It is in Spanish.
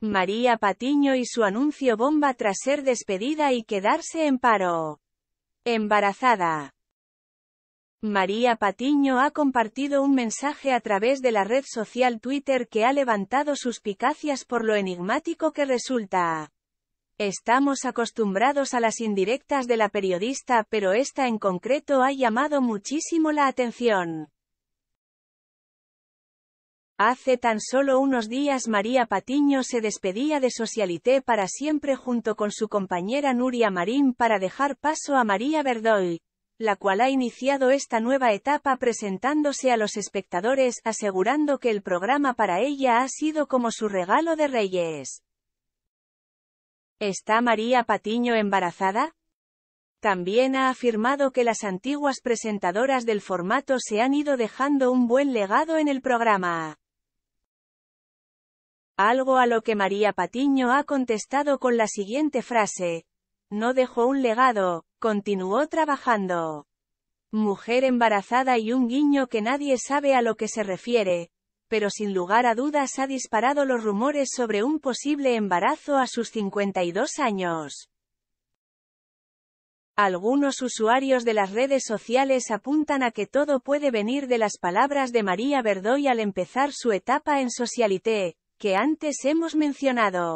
María Patiño y su anuncio bomba tras ser despedida y quedarse en paro. Embarazada. María Patiño ha compartido un mensaje a través de la red social Twitter que ha levantado suspicacias por lo enigmático que resulta. Estamos acostumbrados a las indirectas de la periodista, pero esta en concreto ha llamado muchísimo la atención. Hace tan solo unos días María Patiño se despedía de Socialité para siempre junto con su compañera Nuria Marín para dejar paso a María Verdoy, la cual ha iniciado esta nueva etapa presentándose a los espectadores asegurando que el programa para ella ha sido como su regalo de reyes. ¿Está María Patiño embarazada? También ha afirmado que las antiguas presentadoras del formato se han ido dejando un buen legado en el programa. Algo a lo que María Patiño ha contestado con la siguiente frase. No dejó un legado, continuó trabajando. Mujer embarazada y un guiño que nadie sabe a lo que se refiere, pero sin lugar a dudas ha disparado los rumores sobre un posible embarazo a sus 52 años. Algunos usuarios de las redes sociales apuntan a que todo puede venir de las palabras de María Verdoy al empezar su etapa en Socialité, que antes hemos mencionado.